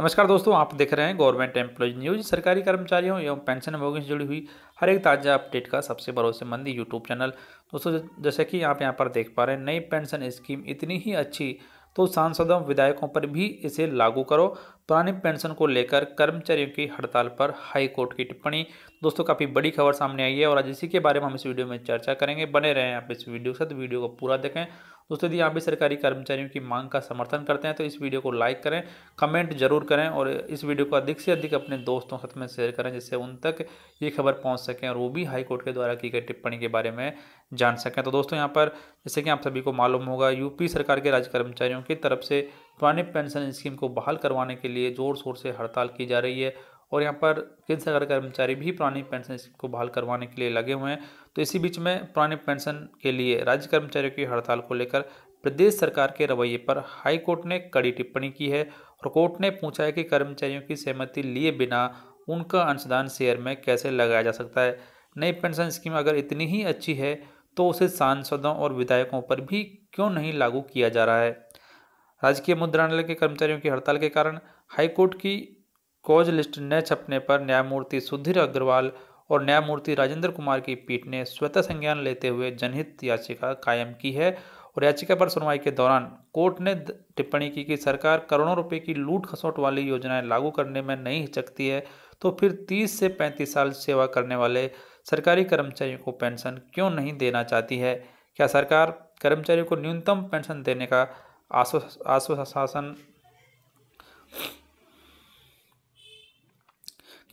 नमस्कार दोस्तों आप देख रहे हैं गवर्नमेंट एम्प्लॉय न्यूज सरकारी कर्मचारियों एवं पेंशन भोगी से जुड़ी हुई हर एक ताज़ा अपडेट का सबसे भरोसेमंद यूट्यूब चैनल दोस्तों जैसे कि आप यहाँ पर देख पा रहे हैं नई पेंशन स्कीम इतनी ही अच्छी तो सांसदों विधायकों पर भी इसे लागू करो पुरानी पेंशन को लेकर कर्मचारियों की हड़ताल पर हाई कोर्ट की टिप्पणी दोस्तों काफ़ी बड़ी खबर सामने आई है और आज इसी के बारे में हम इस वीडियो में चर्चा करेंगे बने रहें आप इस वीडियो के साथ वीडियो को पूरा देखें दोस्तों यदि आप भी सरकारी कर्मचारियों की मांग का समर्थन करते हैं तो इस वीडियो को लाइक करें कमेंट जरूर करें और इस वीडियो को अधिक से अधिक अपने दोस्तों साथ में शेयर करें जिससे उन तक ये खबर पहुंच सकें और वो भी हाईकोर्ट के द्वारा की गई टिप्पणी के बारे में जान सकें तो दोस्तों यहाँ पर जैसे कि आप सभी को मालूम होगा यूपी सरकार के राज्य कर्मचारियों की तरफ से पुरानी पेंशन स्कीम को बहाल करवाने के लिए ज़ोर शोर से हड़ताल की जा रही है और यहाँ पर केंद्र सरकार कर्मचारी भी पुरानी पेंशन को बहाल करवाने के लिए लगे हुए हैं तो इसी बीच में पुरानी पेंशन के लिए राज्य कर्मचारियों की हड़ताल को लेकर प्रदेश सरकार के रवैये पर हाईकोर्ट ने कड़ी टिप्पणी की है और कोर्ट ने पूछा है कि कर्मचारियों की सहमति लिए बिना उनका अंशदान शेयर में कैसे लगाया जा सकता है नई पेंशन स्कीम अगर इतनी ही अच्छी है तो उसे सांसदों और विधायकों पर भी क्यों नहीं लागू किया जा रहा है राजकीय मुद्रालय के कर्मचारियों की हड़ताल के कारण हाईकोर्ट की कॉज लिस्ट न छपने पर न्यायमूर्ति सुधीर अग्रवाल और न्यायमूर्ति राजेंद्र कुमार की पीठ ने स्वतः संज्ञान लेते हुए जनहित याचिका कायम की है और याचिका पर सुनवाई के दौरान कोर्ट ने टिप्पणी की कि सरकार करोड़ों रुपए की लूट खसोट वाली योजनाएं लागू करने में नहीं हिचकती है तो फिर 30 से 35 साल सेवा करने वाले सरकारी कर्मचारियों को पेंशन क्यों नहीं देना चाहती है क्या सरकार कर्मचारियों को न्यूनतम पेंशन देने का आश्वासन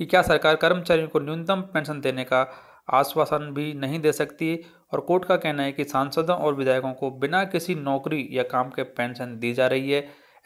कि क्या सरकार कर्मचारियों को न्यूनतम पेंशन देने का आश्वासन भी नहीं दे सकती और कोर्ट का कहना है कि सांसदों और विधायकों को बिना किसी नौकरी या काम के पेंशन दी जा रही है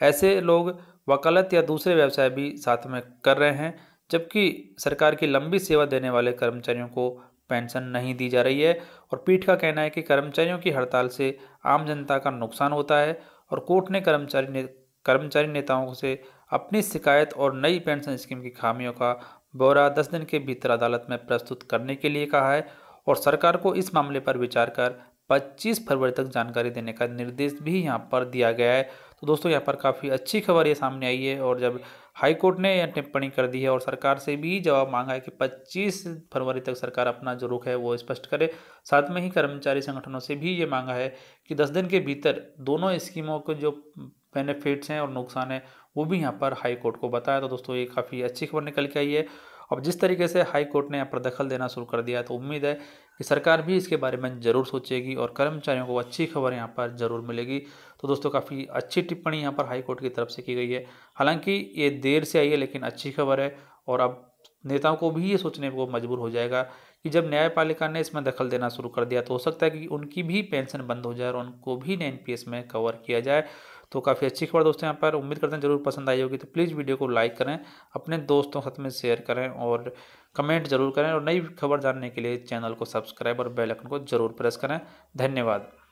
ऐसे लोग वकालत या दूसरे व्यवसाय भी साथ में कर रहे हैं जबकि सरकार की लंबी सेवा देने वाले कर्मचारियों को पेंशन नहीं दी जा रही है और पीठ का कहना है कि कर्मचारियों की हड़ताल से आम जनता का नुकसान होता है और कोर्ट ने कर्मचारी ने कर्मचारी नेताओं से अपनी शिकायत और नई पेंशन स्कीम की खामियों का ब्यौरा दस दिन के भीतर अदालत में प्रस्तुत करने के लिए कहा है और सरकार को इस मामले पर विचार कर 25 फरवरी तक जानकारी देने का निर्देश भी यहाँ पर दिया गया है तो दोस्तों यहाँ पर काफ़ी अच्छी खबर ये सामने आई है और जब हाईकोर्ट ने यह टिप्पणी कर दी है और सरकार से भी जवाब मांगा है कि 25 फरवरी तक सरकार अपना जो रुख है वो स्पष्ट करे साथ में ही कर्मचारी संगठनों से भी ये मांगा है कि दस दिन के भीतर दोनों स्कीमों के जो बेनिफिट्स हैं और नुकसान है वो भी यहाँ पर हाई कोर्ट को बताया तो दोस्तों ये काफ़ी अच्छी खबर निकल के आई है अब जिस तरीके से हाई कोर्ट ने यहाँ पर दखल देना शुरू कर दिया तो उम्मीद है कि सरकार भी इसके बारे में ज़रूर सोचेगी और कर्मचारियों को अच्छी खबर यहाँ पर ज़रूर मिलेगी तो दोस्तों काफ़ी अच्छी टिप्पणी यहाँ पर हाई कोर्ट की तरफ से की गई है हालांकि ये देर से आई है लेकिन अच्छी खबर है और अब नेताओं को भी ये सोचने को मजबूर हो जाएगा कि जब न्यायपालिका ने इसमें दखल देना शुरू कर दिया तो हो सकता है कि उनकी भी पेंशन बंद हो जाए और उनको भी एन में कवर किया जाए तो काफ़ी अच्छी खबर दोस्तों यहाँ पर उम्मीद करते हैं जरूर पसंद आई होगी तो प्लीज़ वीडियो को लाइक करें अपने दोस्तों के साथ में शेयर करें और कमेंट जरूर करें और नई खबर जानने के लिए चैनल को सब्सक्राइब और बेलकन को जरूर प्रेस करें धन्यवाद